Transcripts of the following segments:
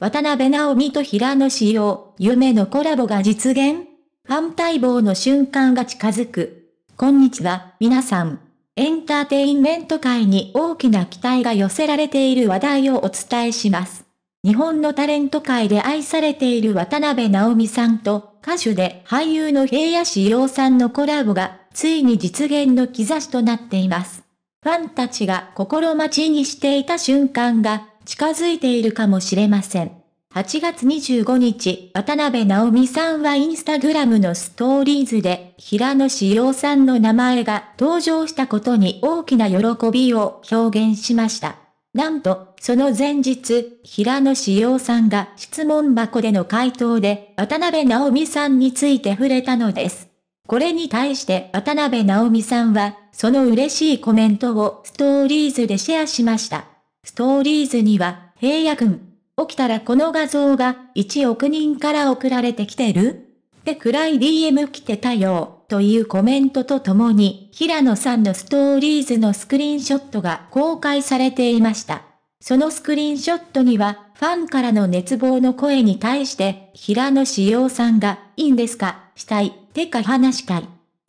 渡辺直美と平野紫耀、夢のコラボが実現ファン待望の瞬間が近づく。こんにちは、皆さん。エンターテインメント界に大きな期待が寄せられている話題をお伝えします。日本のタレント界で愛されている渡辺直美さんと歌手で俳優の平野志耀さんのコラボがついに実現の兆しとなっています。ファンたちが心待ちにしていた瞬間が近づいているかもしれません。8月25日、渡辺直美さんはインスタグラムのストーリーズで、平野志陽さんの名前が登場したことに大きな喜びを表現しました。なんと、その前日、平野志陽さんが質問箱での回答で、渡辺直美さんについて触れたのです。これに対して渡辺直美さんは、その嬉しいコメントをストーリーズでシェアしました。ストーリーズには、平野くん、起きたらこの画像が1億人から送られてきてるってくらい DM 来てたよ、というコメントとともに、平野さんのストーリーズのスクリーンショットが公開されていました。そのスクリーンショットには、ファンからの熱望の声に対して、平野志陽さんが、いいんですかしたい、てか話しい。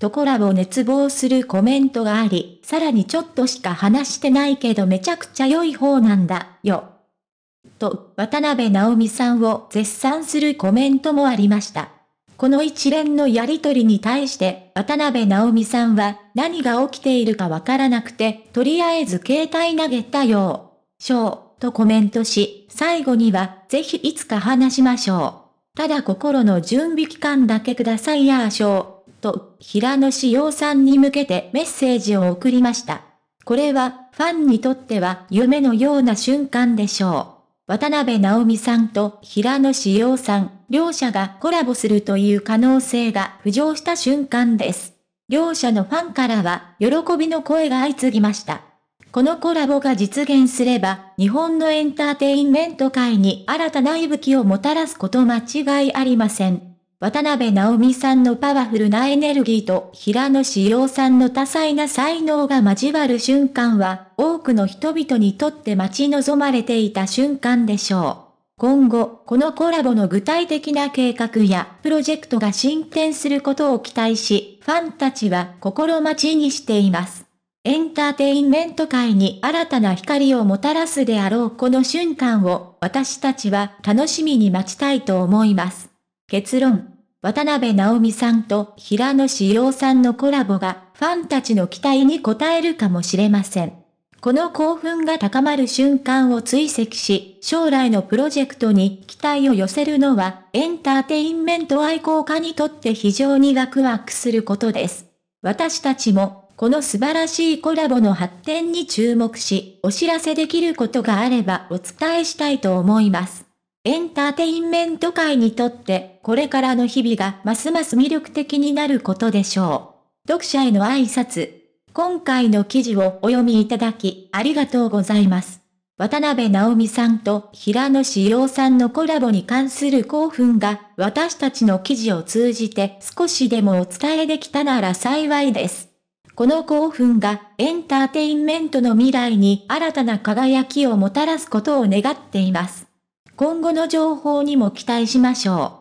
とコラボ熱望するコメントがあり、さらにちょっとしか話してないけどめちゃくちゃ良い方なんだ、よ。と、渡辺直美さんを絶賛するコメントもありました。この一連のやりとりに対して、渡辺直美さんは何が起きているかわからなくて、とりあえず携帯投げたよう、しょう、とコメントし、最後には、ぜひいつか話しましょう。ただ心の準備期間だけくださいやーしょう。と、平野志陽さんに向けてメッセージを送りました。これは、ファンにとっては夢のような瞬間でしょう。渡辺直美さんと平野志陽さん、両者がコラボするという可能性が浮上した瞬間です。両者のファンからは、喜びの声が相次ぎました。このコラボが実現すれば、日本のエンターテインメント界に新たな息吹をもたらすこと間違いありません。渡辺直美さんのパワフルなエネルギーと平野志陽さんの多彩な才能が交わる瞬間は、多くの人々にとって待ち望まれていた瞬間でしょう。今後、このコラボの具体的な計画やプロジェクトが進展することを期待し、ファンたちは心待ちにしています。エンターテインメント界に新たな光をもたらすであろうこの瞬間を、私たちは楽しみに待ちたいと思います。結論。渡辺直美さんと平野志陽さんのコラボがファンたちの期待に応えるかもしれません。この興奮が高まる瞬間を追跡し、将来のプロジェクトに期待を寄せるのは、エンターテインメント愛好家にとって非常にワクワクすることです。私たちも、この素晴らしいコラボの発展に注目し、お知らせできることがあればお伝えしたいと思います。エンターテインメント界にとって、これからの日々がますます魅力的になることでしょう。読者への挨拶。今回の記事をお読みいただき、ありがとうございます。渡辺直美さんと平野志陽さんのコラボに関する興奮が、私たちの記事を通じて少しでもお伝えできたなら幸いです。この興奮がエンターテインメントの未来に新たな輝きをもたらすことを願っています。今後の情報にも期待しましょう。